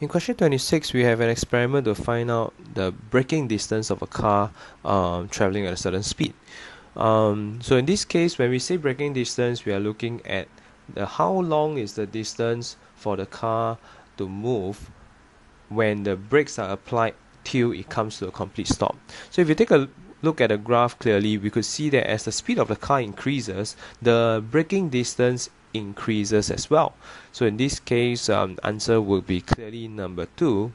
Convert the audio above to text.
In question 26, we have an experiment to find out the braking distance of a car um, traveling at a certain speed. Um, so in this case, when we say braking distance, we are looking at the how long is the distance for the car to move when the brakes are applied till it comes to a complete stop. So if you take a look at the graph clearly, we could see that as the speed of the car increases, the braking distance increases as well. So in this case, um, answer would be clearly number 2,